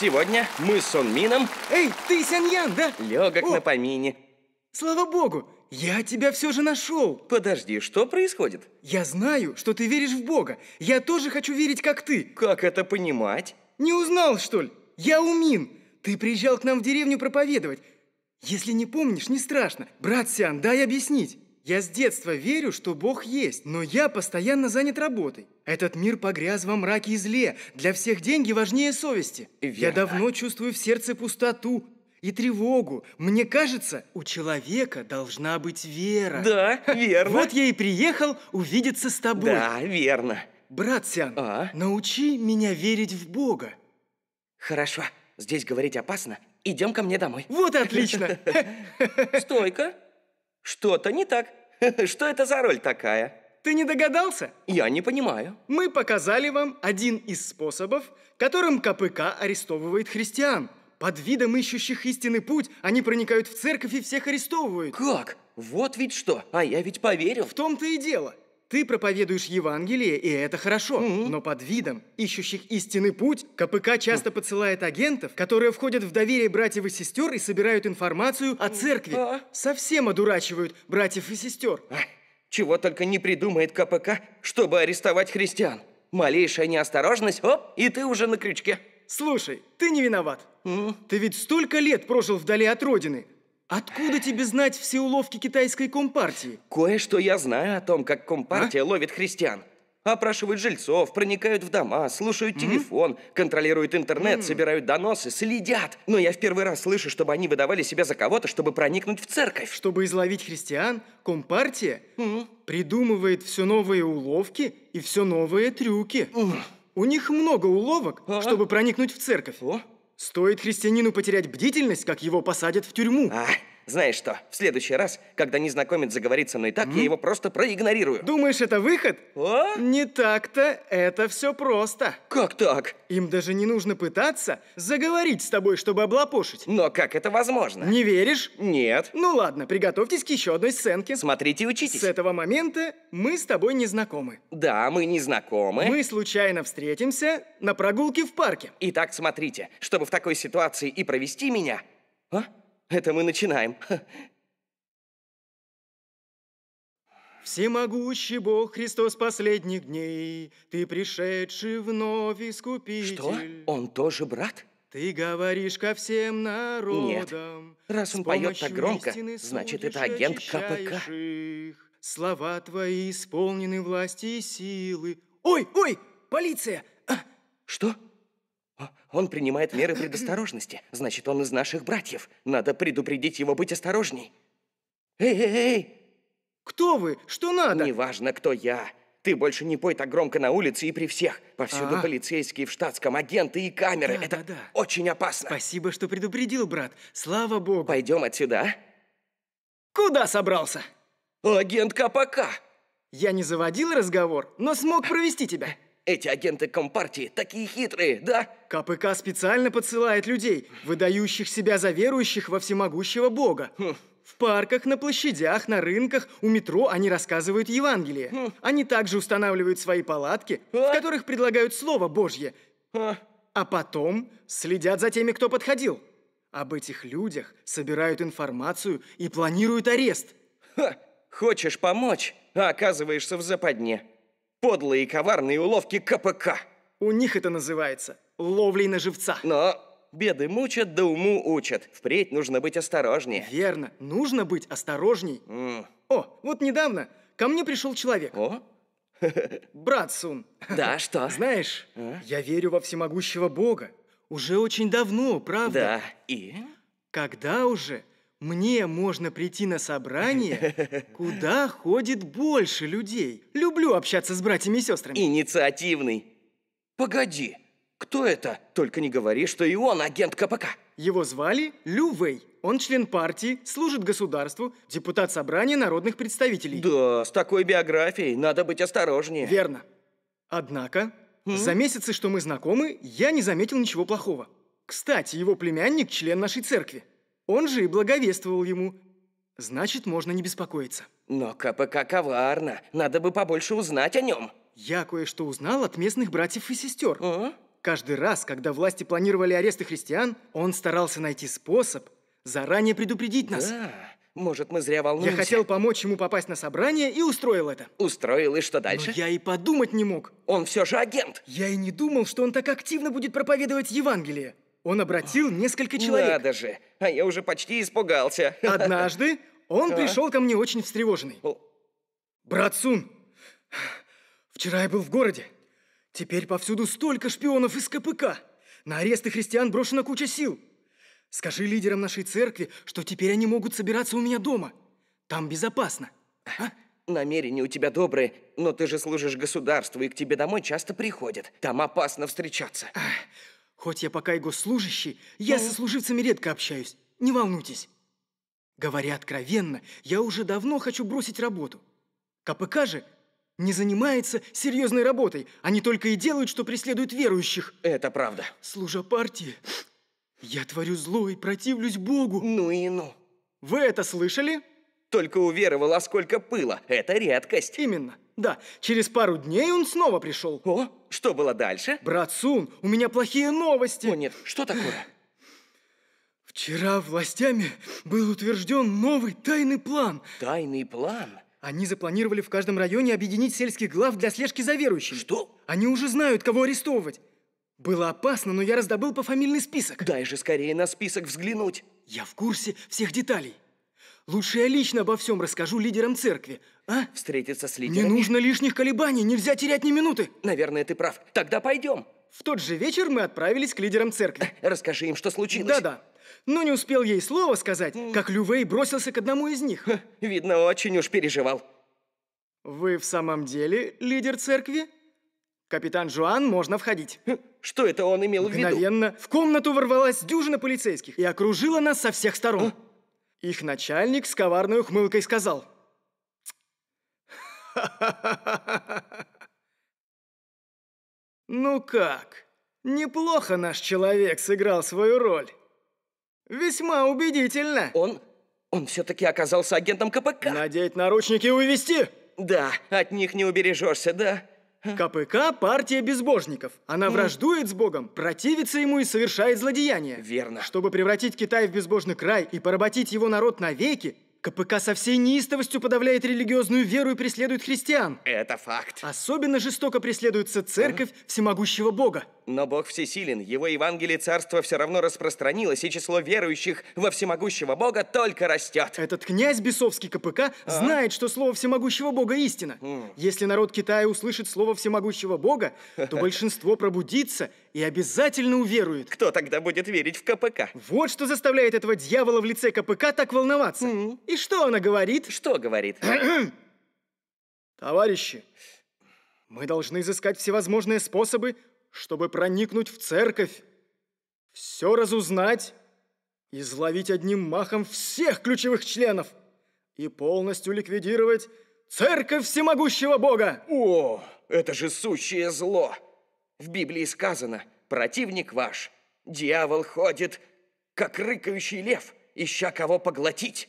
Сегодня мы с Сон Мином... Эй, ты Сян Ян, да? Легок О! на помине. Слава богу, я тебя все же нашел. Подожди, что происходит? Я знаю, что ты веришь в Бога. Я тоже хочу верить, как ты. Как это понимать? Не узнал, что ли? Я Умин. Ты приезжал к нам в деревню проповедовать. Если не помнишь, не страшно. Брат Сиан, дай объяснить. Я с детства верю, что Бог есть, но я постоянно занят работой. Этот мир погряз во мраке и зле. Для всех деньги важнее совести. Верно. Я давно чувствую в сердце пустоту и тревогу. Мне кажется, у человека должна быть вера. Да, верно. Вот я и приехал увидеться с тобой. Да, верно. Брат Сян, а? научи меня верить в Бога. Хорошо, здесь говорить опасно. Идем ко мне домой. Вот отлично. Стойка. Что-то не так. Что это за роль такая? Ты не догадался? Я не понимаю. Мы показали вам один из способов, которым КПК арестовывает христиан. Под видом ищущих истинный путь они проникают в церковь и всех арестовывают. Как? Вот ведь что, а я ведь поверил. В том-то и дело. Ты проповедуешь Евангелие, и это хорошо. Угу. Но под видом ищущих истины путь КПК часто подсылает агентов, которые входят в доверие братьев и сестер и собирают информацию о церкви. А? Совсем одурачивают братьев и сестер. А, чего только не придумает КПК, чтобы арестовать христиан. Малейшая неосторожность, оп, и ты уже на крючке. Слушай, ты не виноват. Угу. Ты ведь столько лет прожил вдали от родины. Откуда тебе знать все уловки китайской компартии? Кое-что я знаю о том, как компартия а? ловит христиан. Опрашивают жильцов, проникают в дома, слушают mm-hmm. телефон, контролируют интернет, mm-hmm. собирают доносы, следят. Но я в первый раз слышу, чтобы они выдавали себя за кого-то, чтобы проникнуть в церковь. Чтобы изловить христиан, компартия mm-hmm. придумывает все новые уловки и все новые трюки. Mm-hmm. У них много уловок, а? чтобы проникнуть в церковь. О? Стоит христианину потерять бдительность, как его посадят в тюрьму. А, знаешь что, в следующий раз, когда незнакомец заговорит со мной так, я его просто проигнорирую. Думаешь, это выход? О. Не так-то, это все просто. Как так? Им даже не нужно пытаться заговорить с тобой, чтобы облапошить. Но как это возможно? Не веришь? Нет. Ну ладно, приготовьтесь к еще одной сценке. Смотрите и учитесь. С этого момента мы с тобой не знакомы. Да, мы не знакомы. Мы случайно встретимся на прогулке в парке. Итак, смотрите, чтобы в такой ситуации и провести меня... А? это мы начинаем. Всемогущий Бог Христос последних дней, Ты пришедший вновь искупитель. Что? Он тоже брат? Ты говоришь ко всем народам. Нет, раз он поет так громко, значит, это агент КПК. Слова твои исполнены власти и силы. Ой, ой, полиция! Что? Он принимает меры предосторожности. Значит, он из наших братьев. Надо предупредить его быть осторожней. Эй, эй, эй! Кто вы? Что надо? Неважно, кто я. Ты больше не пой так громко на улице и при всех. Повсюду а -а. полицейские в штатском, агенты и камеры. Да, Это да, да. очень опасно. Спасибо, что предупредил, брат. Слава богу. Пойдем отсюда, а? Куда собрался? Агент КПК. Я не заводил разговор, но смог провести тебя. Эти агенты Компартии такие хитрые, да? КПК специально подсылает людей, выдающих себя за верующих во всемогущего Бога. Хм. В парках, на площадях, на рынках, у метро они рассказывают Евангелие. Хм. Они также устанавливают свои палатки, а? в которых предлагают Слово Божье. А? а потом следят за теми, кто подходил. Об этих людях собирают информацию и планируют арест. Ха. Хочешь помочь, а оказываешься в западне подлые и коварные уловки КПК. У них это называется ловлей на живца. Но беды мучат, да уму учат. Впредь нужно быть осторожнее. Верно, нужно быть осторожней. Mm. О, вот недавно ко мне пришел человек. О? Брат Сун. Да, что? Знаешь, а? я верю во всемогущего Бога. Уже очень давно, правда? Да, и? Когда уже? Мне можно прийти на собрание, куда ходит больше людей. Люблю общаться с братьями и сестрами. Инициативный. Погоди, кто это? Только не говори, что и он агент КПК. Его звали Лювей. Он член партии, служит государству, депутат собрания народных представителей. Да, с такой биографией надо быть осторожнее. Верно. Однако, М? за месяцы, что мы знакомы, я не заметил ничего плохого. Кстати, его племянник – член нашей церкви. Он же и благовествовал ему. Значит, можно не беспокоиться. Но КПК коварно. Надо бы побольше узнать о нем. Я кое-что узнал от местных братьев и сестер. А? Каждый раз, когда власти планировали аресты христиан, он старался найти способ заранее предупредить нас. Да, может, мы зря волнуемся. Я хотел помочь ему попасть на собрание и устроил это. Устроил, и что дальше? Но я и подумать не мог. Он все же агент. Я и не думал, что он так активно будет проповедовать Евангелие. Он обратил несколько человек. Надо же, а я уже почти испугался. Однажды он а? пришел ко мне очень встревоженный. Брат Сун, вчера я был в городе. Теперь повсюду столько шпионов из КПК. На аресты христиан брошена куча сил. Скажи лидерам нашей церкви, что теперь они могут собираться у меня дома. Там безопасно. А? Намерения у тебя добрые, но ты же служишь государству, и к тебе домой часто приходят. Там опасно встречаться. Ах. Хоть я пока и госслужащий, я ну? со служивцами редко общаюсь. Не волнуйтесь. Говоря откровенно, я уже давно хочу бросить работу. КПК же не занимается серьезной работой. Они только и делают, что преследуют верующих. Это правда. Служа партии, я творю зло и противлюсь Богу. Ну и ну. Вы это слышали? Только уверовала, сколько пыла. Это редкость. Именно. Да, через пару дней он снова пришел. О, что было дальше? Брат Сун, у меня плохие новости. О нет, что такое? Вчера властями был утвержден новый тайный план. Тайный план? Они запланировали в каждом районе объединить сельских глав для слежки за верующими. Что? Они уже знают, кого арестовывать. Было опасно, но я раздобыл пофамильный список. Дай же скорее на список взглянуть. Я в курсе всех деталей. Лучше я лично обо всем расскажу лидерам церкви, а? Встретиться с лидерами? Не нужно лишних колебаний, нельзя терять ни минуты. Наверное, ты прав. Тогда пойдем. В тот же вечер мы отправились к лидерам церкви. Расскажи им, что случилось. Да-да. Но не успел ей слова сказать, как Лювей бросился к одному из них. видно, очень уж переживал. Вы в самом деле лидер церкви? Капитан Жуан, можно входить. Что это он имел в виду? Мгновенно в комнату ворвалась дюжина полицейских и окружила нас со всех сторон. А? Их начальник с коварной ухмылкой сказал. Ну как, неплохо наш человек сыграл свою роль. Весьма убедительно. Он... он все-таки оказался агентом КПК. Надеть наручники и увести? Да, от них не убережешься, да. КПК – партия безбожников. Она враждует с Богом, противится ему и совершает злодеяния. Верно. Чтобы превратить Китай в безбожный край и поработить его народ навеки, КПК со всей неистовостью подавляет религиозную веру и преследует христиан. Это факт. Особенно жестоко преследуется церковь а? всемогущего Бога. Но Бог всесилен, его Евангелие царства все равно распространилось, и число верующих во всемогущего Бога только растет. Этот князь бесовский КПК а? знает, что слово всемогущего Бога истина. М. Если народ Китая услышит слово всемогущего Бога, то большинство пробудится и обязательно уверует. Кто тогда будет верить в КПК? Вот что заставляет этого дьявола в лице КПК так волноваться. И что она говорит? Что говорит? Товарищи, мы должны изыскать всевозможные способы, чтобы проникнуть в церковь, все разузнать, и зловить одним махом всех ключевых членов и полностью ликвидировать церковь всемогущего Бога. О, это же сущее зло! В Библии сказано, противник ваш, дьявол ходит, как рыкающий лев, ища кого поглотить.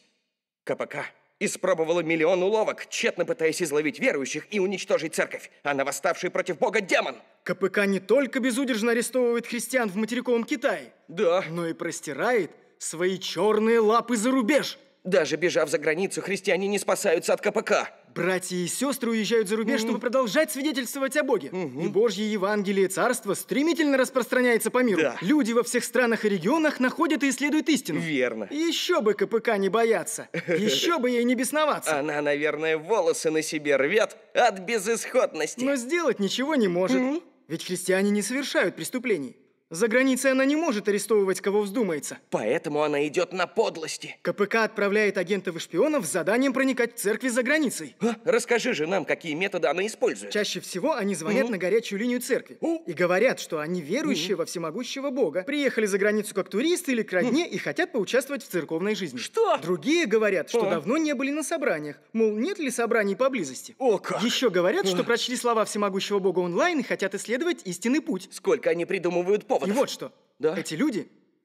КПК испробовала миллион уловок, тщетно пытаясь изловить верующих и уничтожить церковь. Она восставший против Бога демон. КПК не только безудержно арестовывает христиан в материковом Китае, да. но и простирает свои черные лапы за рубеж. Даже бежав за границу, христиане не спасаются от КПК братья и сестры уезжают за рубеж, mm -hmm. чтобы продолжать свидетельствовать о Боге. Mm -hmm. И Божье Евангелие Царство стремительно распространяется по миру. Да. Люди во всех странах и регионах находят и исследуют истину. Верно. Еще бы КПК не бояться. Еще бы ей не бесноваться. Она, наверное, волосы на себе рвет от безысходности. Но сделать ничего не может. Ведь христиане не совершают преступлений. За границей она не может арестовывать, кого вздумается. Поэтому она идет на подлости. КПК отправляет агентов и шпионов с заданием проникать в церкви за границей. А? Расскажи же нам, какие методы она использует. Чаще всего они звонят угу. на горячую линию церкви угу. и говорят, что они верующие угу. во всемогущего Бога, приехали за границу как туристы или к родне угу. и хотят поучаствовать в церковной жизни. Что? Другие говорят, что а. давно не были на собраниях, мол, нет ли собраний поблизости. О как! Еще говорят, а. что прочли слова всемогущего Бога онлайн и хотят исследовать истинный путь. Сколько они придумывают поводов Какого? И вот что. Да. Эти люди,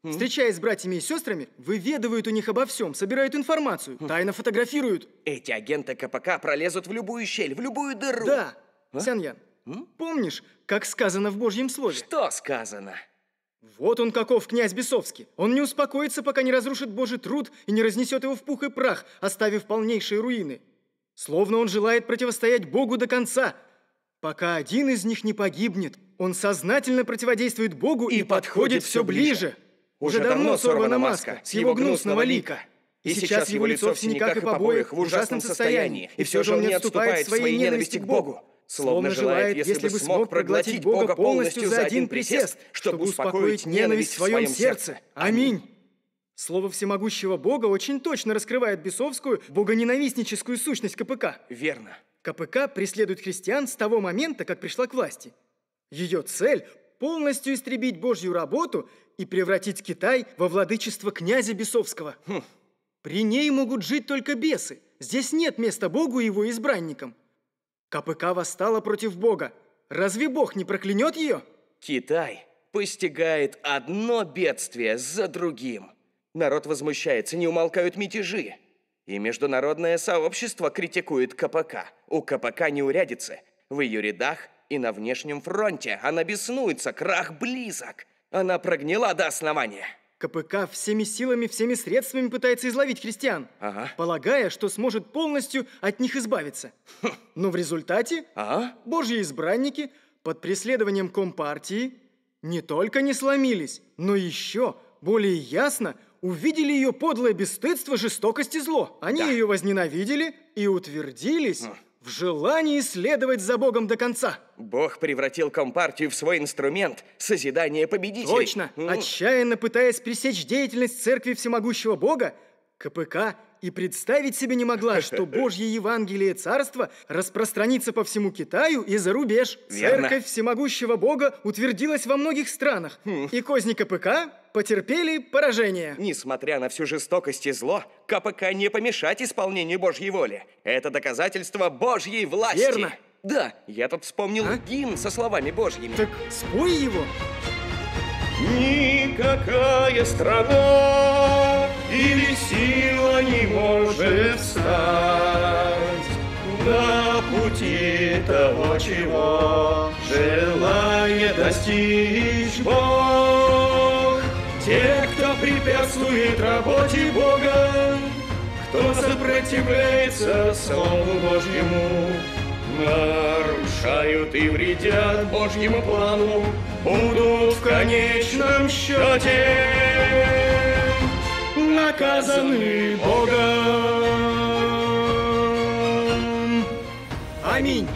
mm встречаясь с братьями и сестрами, выведывают у них обо всем, собирают информацию, mm тайно фотографируют. Эти агенты КПК пролезут в любую щель, в любую дыру. Да. А? Ян, mm? помнишь, как сказано в Божьем Слове? Что сказано? Вот он каков, князь Бесовский. Он не успокоится, пока не разрушит Божий труд и не разнесет его в пух и прах, оставив полнейшие руины. Словно он желает противостоять Богу до конца, Пока один из них не погибнет, он сознательно противодействует Богу и, и подходит все ближе. Уже давно сорвана маска с его гнусного лика. И сейчас его лицо в синяках и побоях в ужасном состоянии, и все же он не отступает в своей ненависти к Богу. Словно желает, если бы смог проглотить Бога полностью за один присест, чтобы успокоить ненависть в своем сердце. Аминь. Слово всемогущего Бога очень точно раскрывает бесовскую, богоненавистническую сущность КПК. Верно. КПК преследует христиан с того момента, как пришла к власти. Ее цель – полностью истребить Божью работу и превратить Китай во владычество князя Бесовского. Хм. При ней могут жить только бесы. Здесь нет места Богу и его избранникам. КПК восстала против Бога. Разве Бог не проклянет ее? Китай постигает одно бедствие за другим. Народ возмущается, не умолкают мятежи. И международное сообщество критикует КПК. У КПК неурядицы. В ее рядах и на внешнем фронте. Она беснуется, крах близок. Она прогнила до основания. КПК всеми силами, всеми средствами пытается изловить христиан, ага. полагая, что сможет полностью от них избавиться. Хм. Но в результате ага. божьи избранники под преследованием Компартии не только не сломились, но еще более ясно увидели ее подлое бесстыдство, жестокость и зло. Они да. ее возненавидели и утвердились хм. в желании следовать за Богом до конца. Бог превратил Компартию в свой инструмент созидания победителей. Точно. Mm. Отчаянно пытаясь пресечь деятельность Церкви Всемогущего Бога, КПК и представить себе не могла, что Божье Евангелие Царства распространится по всему Китаю и за рубеж. Верно. Церковь Всемогущего Бога утвердилась во многих странах, хм. и козни КПК потерпели поражение. Несмотря на всю жестокость и зло, КПК не помешать исполнению Божьей воли. Это доказательство Божьей власти. Верно. Да, я тут вспомнил а? гимн со словами Божьими. Так спой его. Никакая страна или сила не может встать на пути того, чего желает достичь Бог. Те, кто препятствует работе Бога, кто сопротивляется Слову Божьему, нарушают и вредят Божьему плану, будут в конечном счете наказаны Богом. Аминь.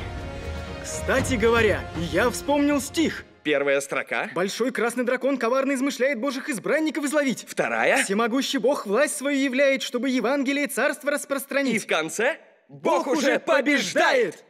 Кстати говоря, я вспомнил стих – Первая строка. Большой красный дракон коварно измышляет божьих избранников изловить. Вторая. Всемогущий бог власть свою являет, чтобы Евангелие царство распространить. И в конце Бог, бог уже побеждает! побеждает!